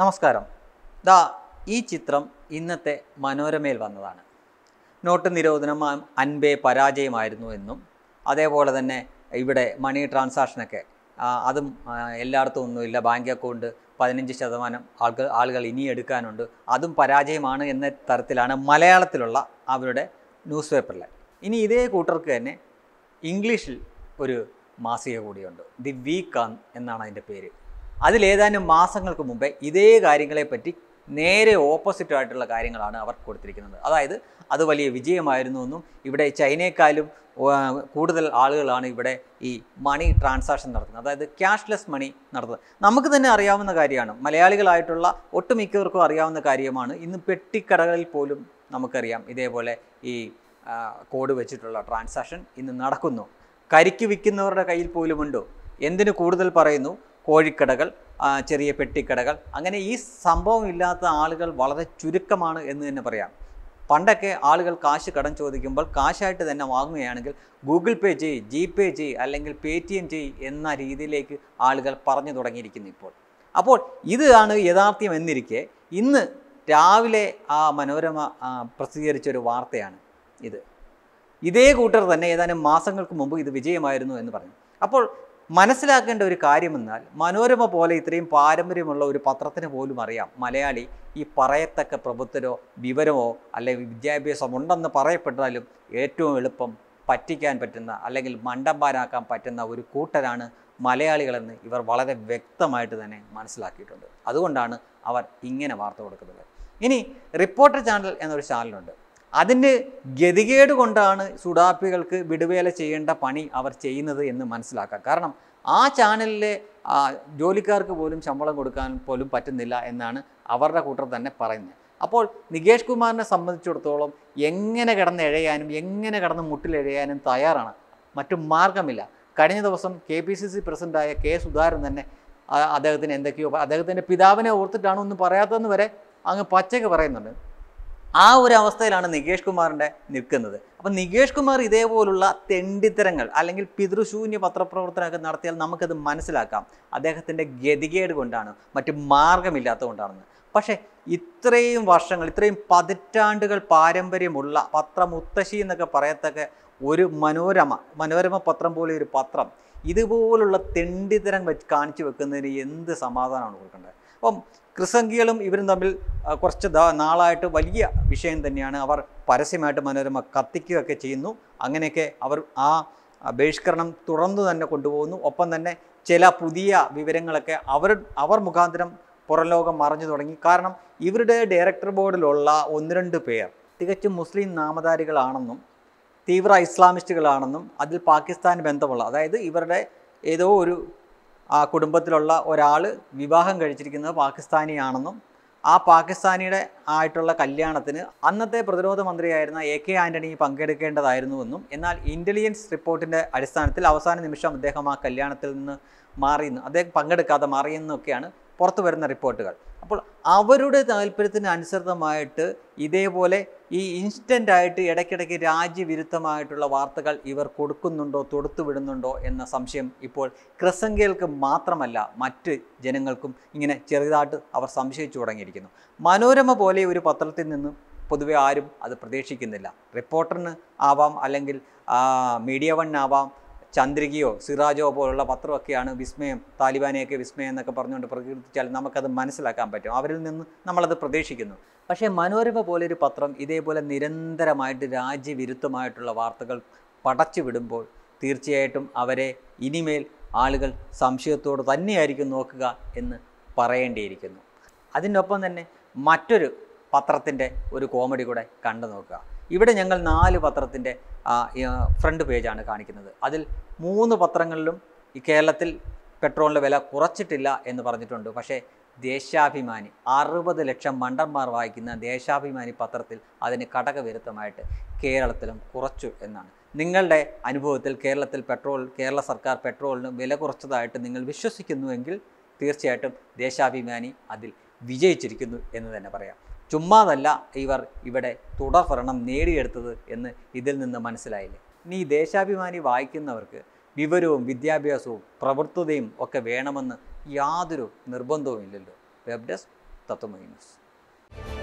നമസ്കാരം ദാ ഈ ചിത്രം ഇന്നത്തെ മനോരമയിൽ വന്നതാണ് നോട്ട് നിരോധനം അൻപേ പരാജയമായിരുന്നു എന്നും അതേപോലെ തന്നെ ഇവിടെ മണി ട്രാൻസാക്ഷനൊക്കെ അതും എല്ലായിടത്തും ഒന്നുമില്ല ബാങ്ക് അക്കൗണ്ട് പതിനഞ്ച് ശതമാനം ആൾക്ക് ആളുകൾ ഇനി എടുക്കാനുണ്ട് അതും പരാജയമാണ് എന്ന തരത്തിലാണ് മലയാളത്തിലുള്ള അവരുടെ ന്യൂസ് പേപ്പറിൽ ഇനി ഇതേ കൂട്ടർക്ക് തന്നെ ഇംഗ്ലീഷിൽ ഒരു മാസിക കൂടിയുണ്ട് ദി വീക്ക് എന്നാണ് അതിൻ്റെ പേര് അതിലേതാനും മാസങ്ങൾക്ക് മുമ്പേ ഇതേ കാര്യങ്ങളെപ്പറ്റി നേരെ ഓപ്പോസിറ്റ് ആയിട്ടുള്ള കാര്യങ്ങളാണ് അവർ കൊടുത്തിരിക്കുന്നത് അതായത് അത് വലിയ വിജയമായിരുന്നു എന്നും ഇവിടെ ചൈനയെക്കാളും കൂടുതൽ ആളുകളാണ് ഇവിടെ ഈ മണി ട്രാൻസാക്ഷൻ നടത്തുന്നത് അതായത് ക്യാഷ്ലെസ് മണി നടത്തുന്നത് നമുക്ക് തന്നെ അറിയാവുന്ന കാര്യമാണ് മലയാളികളായിട്ടുള്ള ഒട്ടുമിക്കവർക്കും അറിയാവുന്ന കാര്യമാണ് ഇന്ന് പെട്ടിക്കടകളിൽ പോലും നമുക്കറിയാം ഇതേപോലെ ഈ കോഡ് വെച്ചിട്ടുള്ള ട്രാൻസാക്ഷൻ ഇന്ന് നടക്കുന്നു കരിക്ക് വിൽക്കുന്നവരുടെ കയ്യിൽ പോലുമുണ്ടോ എന്തിന് കൂടുതൽ പറയുന്നു കോഴിക്കടകൾ ചെറിയ പെട്ടിക്കടകൾ അങ്ങനെ ഈ സംഭവം ഇല്ലാത്ത ആളുകൾ വളരെ ചുരുക്കമാണ് എന്ന് തന്നെ പറയാം പണ്ടൊക്കെ ആളുകൾ കാശ് കടം ചോദിക്കുമ്പോൾ കാശായിട്ട് തന്നെ വാങ്ങുകയാണെങ്കിൽ ഗൂഗിൾ പേ ചെയ് ജി പേ ചെയ് അല്ലെങ്കിൽ പേ ടി എം ചെയ് എന്ന രീതിയിലേക്ക് ആളുകൾ പറഞ്ഞു തുടങ്ങിയിരിക്കുന്നു ഇപ്പോൾ അപ്പോൾ ഇതാണ് യഥാർത്ഥ്യം എന്നിരിക്കെ ഇന്ന് രാവിലെ ആ മനോരമ പ്രസിദ്ധീകരിച്ചൊരു വാർത്തയാണ് ഇത് ഇതേ കൂട്ടർ തന്നെ ഏതാനും മാസങ്ങൾക്ക് മുമ്പ് ഇത് വിജയമായിരുന്നു എന്ന് പറഞ്ഞു അപ്പോൾ മനസ്സിലാക്കേണ്ട ഒരു കാര്യമെന്നാൽ മനോരമ പോലെ ഇത്രയും പാരമ്പര്യമുള്ള ഒരു പത്രത്തിന് പോലും അറിയാം മലയാളി ഈ പറയത്തക്ക പ്രഭുത്വരോ വിവരമോ അല്ലെങ്കിൽ വിദ്യാഭ്യാസം ഉണ്ടെന്ന് പറയപ്പെട്ടാലും ഏറ്റവും എളുപ്പം പറ്റിക്കാൻ പറ്റുന്ന അല്ലെങ്കിൽ മണ്ടമ്പാനാക്കാൻ പറ്റുന്ന ഒരു കൂട്ടരാണ് മലയാളികളെന്ന് ഇവർ വളരെ വ്യക്തമായിട്ട് തന്നെ മനസ്സിലാക്കിയിട്ടുണ്ട് അതുകൊണ്ടാണ് അവർ ഇങ്ങനെ വാർത്ത കൊടുക്കുന്നത് ഇനി റിപ്പോർട്ടർ ചാനൽ എന്നൊരു ചാനലുണ്ട് അതിന് ഗതികേട് കൊണ്ടാണ് സുഡാപ്പികൾക്ക് വിടുവേല ചെയ്യേണ്ട പണി അവർ ചെയ്യുന്നത് എന്ന് മനസ്സിലാക്കാം കാരണം ആ ചാനലിലെ ജോലിക്കാർക്ക് പോലും ശമ്പളം കൊടുക്കാൻ പോലും പറ്റുന്നില്ല എന്നാണ് അവരുടെ കൂട്ടർ തന്നെ പറയുന്നത് അപ്പോൾ നികേഷ് കുമാറിനെ സംബന്ധിച്ചിടത്തോളം എങ്ങനെ കിടന്ന് എഴയാനും എങ്ങനെ കിടന്ന് മുട്ടിലെഴയാനും തയ്യാറാണ് മറ്റു മാർഗമില്ല കഴിഞ്ഞ ദിവസം കെ പി സി സി പ്രസിഡൻ്റായ കെ സുധാകരൻ തന്നെ അദ്ദേഹത്തിന് എന്തൊക്കെയോ അദ്ദേഹത്തിൻ്റെ പിതാവിനെ ഓർത്തിട്ടാണ് ഒന്നും പറയാത്തതെന്ന് വരെ അങ്ങ് പച്ചയ്ക്ക് പറയുന്നുണ്ട് ആ ഒരു അവസ്ഥയിലാണ് നികേഷ് കുമാറിൻ്റെ നിൽക്കുന്നത് അപ്പം നികേഷ് കുമാർ ഇതേപോലുള്ള തെണ്ടിത്തരങ്ങൾ അല്ലെങ്കിൽ പിതൃശൂന്യ പത്രപ്രവർത്തനമൊക്കെ നടത്തിയാൽ നമുക്കത് മനസ്സിലാക്കാം അദ്ദേഹത്തിൻ്റെ ഗതികേട് കൊണ്ടാണ് മറ്റ് കൊണ്ടാണെന്ന് പക്ഷേ ഇത്രയും വർഷങ്ങൾ ഇത്രയും പതിറ്റാണ്ടുകൾ പാരമ്പര്യമുള്ള പത്രമുത്തശ്ശി എന്നൊക്കെ പറയത്തക്ക ഒരു മനോരമ മനോരമ പത്രം പോലെ ഒരു പത്രം ഇതുപോലുള്ള തെണ്ടിത്തരം വെച്ച് കാണിച്ചു വെക്കുന്നതിന് എന്ത് സമാധാനമാണ് കൊടുക്കേണ്ടത് അപ്പം ക്രിസംഗികളും ഇവരും തമ്മിൽ കുറച്ച് നാളായിട്ട് വലിയ വിഷയം തന്നെയാണ് അവർ പരസ്യമായിട്ട് മനോരമ കത്തിക്കുകയൊക്കെ ചെയ്യുന്നു അങ്ങനെയൊക്കെ അവർ ആ ബഹിഷ്കരണം തുറന്നു തന്നെ കൊണ്ടുപോകുന്നു ഒപ്പം തന്നെ ചില പുതിയ വിവരങ്ങളൊക്കെ അവർ അവർ മുഖാന്തരം പുറംലോകം മറിഞ്ഞു തുടങ്ങി കാരണം ഇവരുടെ ഡയറക്ടർ ബോർഡിലുള്ള ഒന്ന് രണ്ട് പേർ തികച്ചും മുസ്ലിം നാമധാരികളാണെന്നും തീവ്ര ഇസ്ലാമിസ്റ്റുകളാണെന്നും അതിൽ പാകിസ്ഥാൻ ബന്ധമുള്ള അതായത് ഇവരുടെ ഏതോ ഒരു ആ കുടുംബത്തിലുള്ള ഒരാൾ വിവാഹം കഴിച്ചിരിക്കുന്നത് പാകിസ്ഥാനിയാണെന്നും ആ പാകിസ്ഥാനിയുടെ ആയിട്ടുള്ള കല്യാണത്തിന് അന്നത്തെ പ്രതിരോധ മന്ത്രിയായിരുന്ന എ കെ ആൻ്റണി പങ്കെടുക്കേണ്ടതായിരുന്നുവെന്നും എന്നാൽ ഇന്റലിജൻസ് റിപ്പോർട്ടിൻ്റെ അടിസ്ഥാനത്തിൽ അവസാന നിമിഷം അദ്ദേഹം ആ കല്യാണത്തിൽ നിന്ന് മാറിയെന്നും അദ്ദേഹം പങ്കെടുക്കാതെ മാറിയെന്നൊക്കെയാണ് പുറത്തു വരുന്ന റിപ്പോർട്ടുകൾ അപ്പോൾ അവരുടെ താല്പര്യത്തിന് അനുസൃതമായിട്ട് ഇതേപോലെ ഈ ഇൻസ്റ്റൻ്റ് ആയിട്ട് ഇടയ്ക്കിടയ്ക്ക് രാജ്യവിരുദ്ധമായിട്ടുള്ള വാർത്തകൾ ഇവർ കൊടുക്കുന്നുണ്ടോ തൊടുത്തു വിടുന്നുണ്ടോ എന്ന സംശയം ഇപ്പോൾ ക്രിസംഖ്യകൾക്ക് മാത്രമല്ല മറ്റ് ജനങ്ങൾക്കും ഇങ്ങനെ ചെറുതായിട്ട് അവർ സംശയിച്ചു തുടങ്ങിയിരിക്കുന്നു മനോരമ പോലെ ഒരു പത്രത്തിൽ നിന്നും പൊതുവെ ആരും അത് പ്രതീക്ഷിക്കുന്നില്ല റിപ്പോർട്ടറിന് ആവാം അല്ലെങ്കിൽ മീഡിയ വണ്ണാവാം ചന്ദ്രികയോ സിറാജോ പോലുള്ള പത്രമൊക്കെയാണ് വിസ്മയം താലിബാനെയൊക്കെ വിസ്മയം എന്നൊക്കെ പറഞ്ഞുകൊണ്ട് പ്രകീർത്തിച്ചാൽ നമുക്കത് മനസ്സിലാക്കാൻ പറ്റും അവരിൽ നിന്ന് നമ്മളത് പ്രതീക്ഷിക്കുന്നു പക്ഷേ മനോരമ പോലൊരു പത്രം ഇതേപോലെ നിരന്തരമായിട്ട് രാജ്യവിരുദ്ധമായിട്ടുള്ള വാർത്തകൾ പടച്ചു വിടുമ്പോൾ തീർച്ചയായിട്ടും അവരെ ഇനിമേൽ ആളുകൾ സംശയത്തോട് തന്നെയായിരിക്കും നോക്കുക എന്ന് പറയേണ്ടിയിരിക്കുന്നു അതിനൊപ്പം തന്നെ മറ്റൊരു പത്രത്തിൻ്റെ ഒരു കോമഡി കൂടെ കണ്ടു നോക്കുക ഇവിടെ ഞങ്ങൾ നാല് പത്രത്തിൻ്റെ ഫ്രണ്ട് പേജാണ് കാണിക്കുന്നത് അതിൽ മൂന്ന് പത്രങ്ങളിലും ഈ കേരളത്തിൽ പെട്രോളിൻ്റെ വില കുറച്ചിട്ടില്ല എന്ന് പറഞ്ഞിട്ടുണ്ട് പക്ഷേ ദേശാഭിമാനി അറുപത് ലക്ഷം മണ്ടന്മാർ വായിക്കുന്ന ദേശാഭിമാനി പത്രത്തിൽ അതിന് ഘടകവിരുദ്ധമായിട്ട് കേരളത്തിലും കുറച്ചു എന്നാണ് നിങ്ങളുടെ അനുഭവത്തിൽ കേരളത്തിൽ പെട്രോൾ കേരള സർക്കാർ പെട്രോളിന് വില കുറച്ചതായിട്ട് നിങ്ങൾ വിശ്വസിക്കുന്നുവെങ്കിൽ തീർച്ചയായിട്ടും ദേശാഭിമാനി അതിൽ വിജയിച്ചിരിക്കുന്നു എന്ന് തന്നെ പറയാം ചുമ്മാതല്ല ഇവർ ഇവിടെ തുടർഭരണം നേടിയെടുത്തത് എന്ന് ഇതിൽ നിന്ന് മനസ്സിലായില്ലേ ഇനി ദേശാഭിമാനി വായിക്കുന്നവർക്ക് വിവരവും വിദ്യാഭ്യാസവും പ്രവൃത്തതയും ഒക്കെ വേണമെന്ന് യാതൊരു നിർബന്ധവും ഇല്ലല്ലോ വെബ് ഡെസ്ക് തത്വമൈ ന്യൂസ്